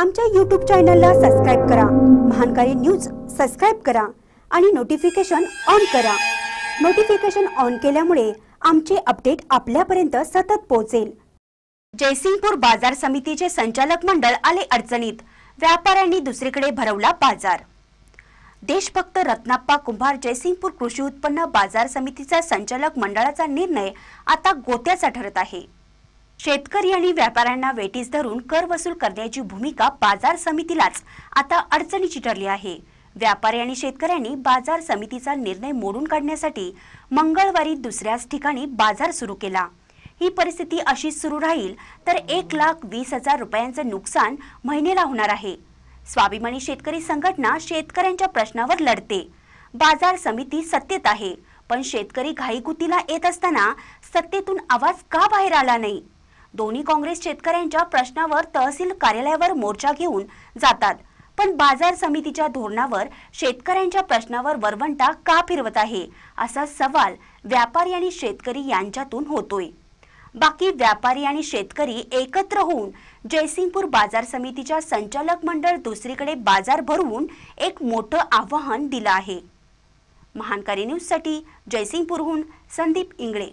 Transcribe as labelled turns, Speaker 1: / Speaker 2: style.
Speaker 1: आमच्या यूट्यूब चॅनलला सबस्क्राईब करा महानकारी न्यूज सबस्क्राईब करा आणि नोटिफिकेशन ऑन करा नोटिफिकेशन ऑन केल्यामुळे आमचे अपडेट आपल्यापर्यंत सतत पोहोचेल जयसिंगपूर बाजार समितीचे संचालक मंडळ आले अडचणीत व्यापाऱ्यांनी दुसरीकडे भरवला बाजार देशभक्त रत्नाप्पा कुंभार जयसिंगपूर कृषी उत्पन्न बाजार समितीचा संचालक मंडळाचा निर्णय आता गोत्याचा ठरत आहे शेतकरी आणि व्यापाऱ्यांना वेटीस धरून कर वसूल करण्याची भूमिका बाजार समितीलाच आता अडचणीची ठरली आहे व्यापारी आणि शेतकऱ्यांनी बाजार समितीचा निर्णय मोडून काढण्यासाठी मंगळवारी दुसऱ्याच ठिकाणी बाजार सुरू केला ही परिस्थिती अशीच सुरू राहील तर एक लाख वीस हजार रुपयांचं नुकसान महिन्याला होणार आहे स्वाभिमानी शेतकरी संघटना शेतकऱ्यांच्या प्रश्नावर लढते बाजार समिती सत्तेत आहे पण शेतकरी घाईकुतीला येत असताना सत्तेतून आवाज का बाहेर आला नाही दोन्ही काँग्रेस शेतकऱ्यांच्या प्रश्नावर तहसील कार्यालयावर मोर्चा घेऊन जातात पण बाजार समितीच्या धोरणावर शेतकऱ्यांच्या प्रश्नावर वरवंटा का फिरवत आहे असा सवाल व्यापारी आणि शेतकरी यांच्यातून होतोय बाकी व्यापारी आणि शेतकरी एकत्र होऊन जयसिंगपूर बाजार समितीच्या संचालक मंडळ दुसरीकडे बाजार भरवून एक मोठं आव्हान दिलं आहे महानकारी न्यूजसाठी जयसिंगपूरहून संदीप इंगळे